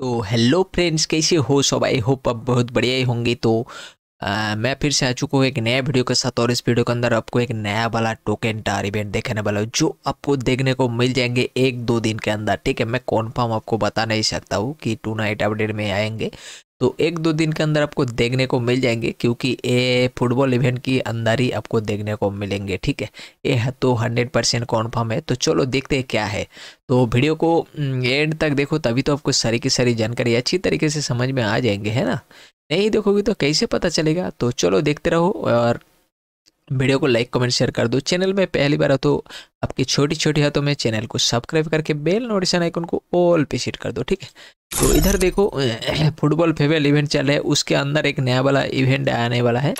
तो hello friends कैसे हो सब आई होप आप बहुत बढ़िया ही होंगे तो आ, मैं फिर से आ चुका हूँ एक नया वीडियो के साथ और इस वीडियो के अंदर आपको एक नया वाला टोकन टार इवेंट देखने वाला हो जो आपको देखने को मिल जाएंगे एक दो दिन के अंदर ठीक है मैं कॉन्फर्म आपको बता नहीं सकता हूँ कि टू नाइट अपडेट में आएंगे तो एक दो दिन के अंदर आपको देखने को मिल जाएंगे क्योंकि ये फुटबॉल इवेंट के अंदर ही आपको देखने को मिलेंगे ठीक है ये तो हंड्रेड परसेंट कॉन्फर्म है तो चलो देखते हैं क्या है तो वीडियो को एंड तक देखो तभी तो आपको सारी की सारी जानकारी अच्छी तरीके से समझ में आ जाएंगे है ना नहीं देखोगे तो कैसे पता चलेगा तो चलो देखते रहो और वीडियो को लाइक कमेंट शेयर कर दो चैनल में पहली बार हो तो आपकी छोटी छोटी हाथों में चैनल को सब्सक्राइब करके बेल नोटिफिकेशन आइकन को ऑल पे सेट कर दो ठीक है तो इधर देखो फुटबॉल फेवरेट इवेंट चल रहा है उसके अंदर एक नया वाला इवेंट आने वाला है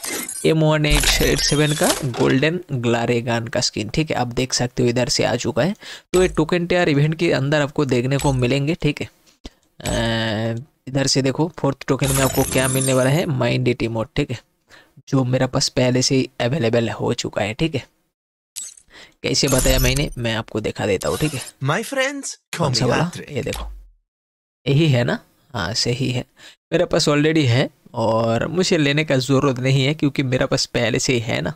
M one eight eight seven का गोल्डन ग्लारे गान का स्किन ठीक है आप देख सकते हो इधर से आ चुका है तो ये टोकन टेयर इवेंट के अंदर आपको देखने को मिलेंगे ठीक है इधर से देखो फोर्थ टोकन में आपको क्या मिलने वाला है माइंड एटी मोड ठीक है जो मेरा पास पहले से ही अवेलेबल हो चुका है ठीक है कैसे बताया मैंने मैं आपको दिखा देता हूँ ठीक है माई फ्रेंड्स कौन सा वाला ये देखो यही है ना हाँ सही है मेरे पास ऑलरेडी है और मुझे लेने का ज़रूरत नहीं है क्योंकि मेरा पास पहले से ही है ना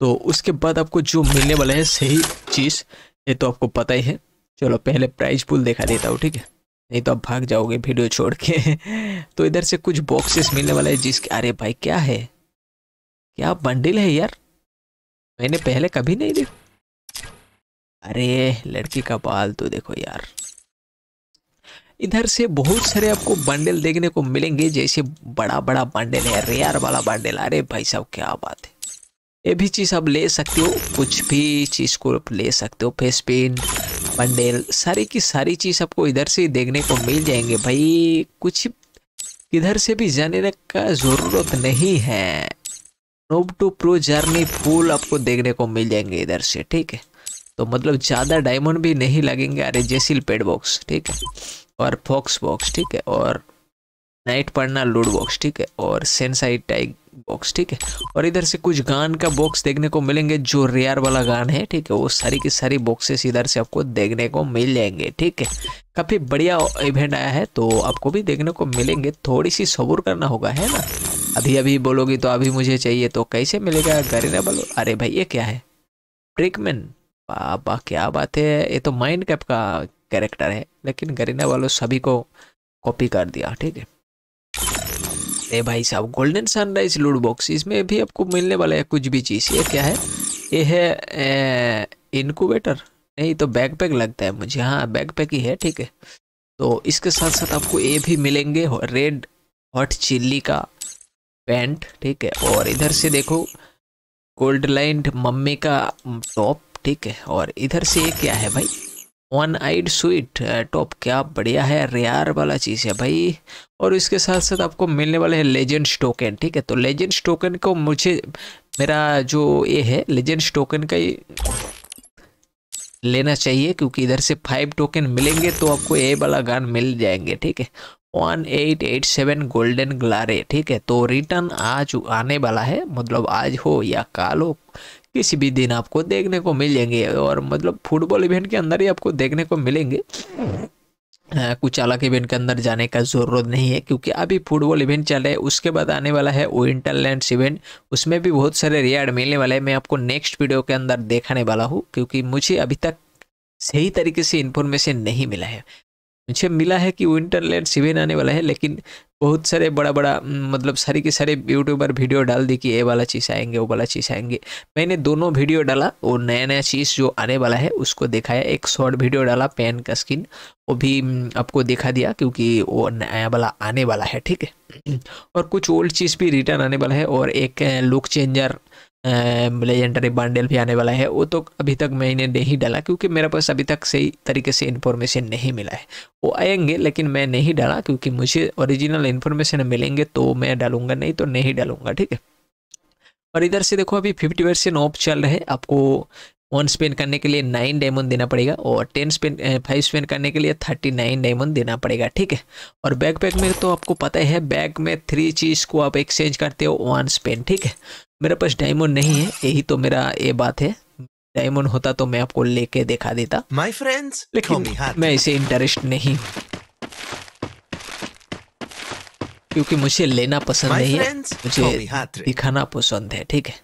तो उसके बाद आपको जो मिलने वाला है सही चीज़ ये तो आपको पता ही है चलो पहले प्राइज पुल देखा देता हूँ ठीक है नहीं तो आप भाग जाओगे वीडियो छोड़ के तो इधर से कुछ बॉक्सेस मिलने वाला है जिसके अरे भाई क्या है क्या बंडिल है यार मैंने पहले कभी नहीं देखा अरे लड़की का बाल तो देखो यार इधर से बहुत सारे आपको बंडल देखने को मिलेंगे जैसे बड़ा बड़ा बंडल है रेयर वाला बंडल अरे भाई साहब क्या बात है ये भी चीज़ आप ले सकते हो कुछ भी चीज़ को आप ले सकते हो फेस पेन बंडल सारी की सारी चीज़ आपको इधर से देखने को मिल जाएंगे भाई कुछ इधर से भी जाने का ज़रूरत नहीं है noob to pro journey full आपको देखने को मिल जाएंगे इधर से ठीक है तो मतलब ज़्यादा डायमंड भी नहीं लगेंगे अरे जेसिल पेड बॉक्स ठीक है और फॉक्स बॉक्स ठीक है और नाइट पढ़ना लूड बॉक्स ठीक है और सेंसाइट टाइग बॉक्स ठीक है और इधर से कुछ गान का बॉक्स देखने को मिलेंगे जो रेयर वाला गान है ठीक है वो सारी की सारी बॉक्सेस इधर से आपको देखने को मिल जाएंगे ठीक है काफ़ी बढ़िया इवेंट आया है तो आपको भी देखने को मिलेंगे थोड़ी सी सबूर करना होगा है ना अभी अभी बोलोगी तो अभी मुझे चाहिए तो कैसे मिलेगा बोलो अरे भाई ये क्या है ट्रिकमैन बाबा क्या बात है ये तो माइंड कैप का कैरेक्टर है लेकिन गरीना वालों सभी को कॉपी कर दिया ठीक है अरे भाई साहब गोल्डन सनराइज लूड बॉक्स इसमें भी आपको मिलने वाला है कुछ भी चीज़ ये क्या है ये है इनक्यूबेटर नहीं तो बैग पैक लगता है मुझे हाँ बैग पैक ही है ठीक है तो इसके साथ साथ आपको ये भी मिलेंगे रेड हॉट चिल्ली का पैंट ठीक है और इधर से देखो गोल्ड लाइन मम्मी का टॉप ठीक है और इधर से ये क्या है भाई वन आइड स्वीट टॉप क्या बढ़िया है रेयर वाला चीज़ है भाई और इसके साथ साथ आपको मिलने वाले हैं लेजेंड्स टोकन ठीक है तो लेजेंड्स टोकन को मुझे मेरा जो ये है लेजेंड्स टोकन का ही लेना चाहिए क्योंकि इधर से फाइव टोकन मिलेंगे तो आपको ए वाला गान मिल जाएंगे ठीक है one eight eight seven golden glare ठीक है तो रिटर्न आज आने वाला है मतलब आज हो या कल हो किसी भी दिन आपको देखने को मिल जाएंगे और मतलब फुटबॉल इवेंट के अंदर ही आपको देखने को मिलेंगे कुछ अलग इवेंट के अंदर जाने का ज़रूरत नहीं है क्योंकि अभी फुटबॉल इवेंट चल रहा है उसके बाद आने वाला है विंटरलैंड्स इवेंट उसमें भी बहुत सारे रियाड मिलने वाले हैं मैं आपको नेक्स्ट वीडियो के अंदर देखाने वाला हूँ क्योंकि मुझे अभी तक सही तरीके से इन्फॉर्मेशन नहीं मिला है मुझे मिला है कि लैंड सिवेन आने वाला है लेकिन बहुत सारे बड़ा बड़ा मतलब सारे के सारे यूट्यूबर वीडियो डाल दी कि ये वाला चीज़ आएंगे वो वाला चीज़ आएंगे मैंने दोनों वीडियो डाला वो नया नया चीज़ जो आने वाला है उसको दिखाया एक शॉर्ट वीडियो डाला पेन का स्किन वो भी आपको दिखा दिया क्योंकि वो नया वाला आने वाला है ठीक है और कुछ ओल्ड चीज़ भी रिटर्न आने वाला है और एक लुक चेंजर लेजेंडरी बंडल भी आने वाला है वो तो अभी तक मैंने नहीं डाला क्योंकि मेरे पास अभी तक सही तरीके से इन्फॉर्मेशन नहीं मिला है वो आएंगे लेकिन मैं नहीं डाला क्योंकि मुझे ओरिजिनल इन्फॉर्मेशन मिलेंगे तो मैं डालूंगा नहीं तो नहीं डालूंगा ठीक है और इधर से देखो अभी फिफ्टी परसेंट ऑफ चल रहे आपको वन स्पेंड करने के लिए नाइन डायमंड देना पड़ेगा और टेन स्पेंड फाइव स्पेंड करने के लिए थर्टी नाइन डायमंड देना पड़ेगा ठीक है और बैग पैक में तो आपको पता है बैग में थ्री चीज़ को आप एक्सचेंज करते हो वन स्पेंड ठीक है मेरे पास डायमंड नहीं है यही तो मेरा ये बात है डायमंड होता तो मैं आपको लेके दिखा देता माई फ्रेंड्स लेकिन मैं इसे इंटरेस्ट नहीं क्योंकि मुझे लेना पसंद नहीं है मुझे दिखाना पसंद है ठीक है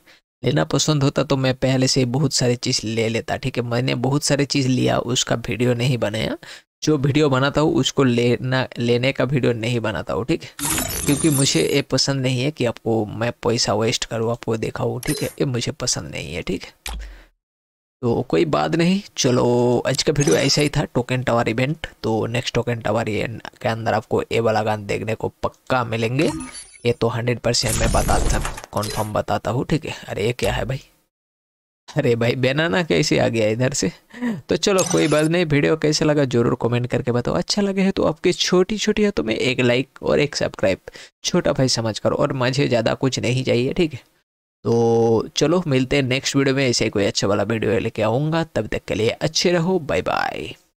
लेना पसंद होता तो मैं पहले से बहुत सारी चीज़ ले लेता ठीक है मैंने बहुत सारी चीज़ लिया उसका वीडियो नहीं बनाया जो वीडियो बनाता हूँ उसको लेना लेने का वीडियो नहीं बनाता हूँ ठीक है क्योंकि मुझे ये पसंद नहीं है कि आपको मैं पैसा वेस्ट करूँ आपको दिखाऊँ ठीक है ये मुझे पसंद नहीं है ठीक है तो कोई बात नहीं चलो आज का वीडियो ऐसा ही था टोकन टावर इवेंट तो नेक्स्ट टोकन टावर के अंदर आपको ए वाला गान देखने को पक्का मिलेंगे ये तो हंड्रेड परसेंट मैं बताता कॉन्फर्म बताता हूँ ठीक है अरे ये क्या है भाई अरे भाई बनाना कैसे आ गया इधर से तो चलो कोई बात नहीं वीडियो कैसे लगा जरूर कमेंट करके बताओ अच्छा लगे है तो आपकी छोटी छोटी है तो मैं एक लाइक और एक सब्सक्राइब छोटा भाई समझ कर और मुझे ज़्यादा कुछ नहीं चाहिए ठीक है तो चलो मिलते हैं नेक्स्ट वीडियो में ऐसे कोई अच्छा वाला वीडियो लेके आऊँगा तब तक के लिए अच्छे रहो बाय बाय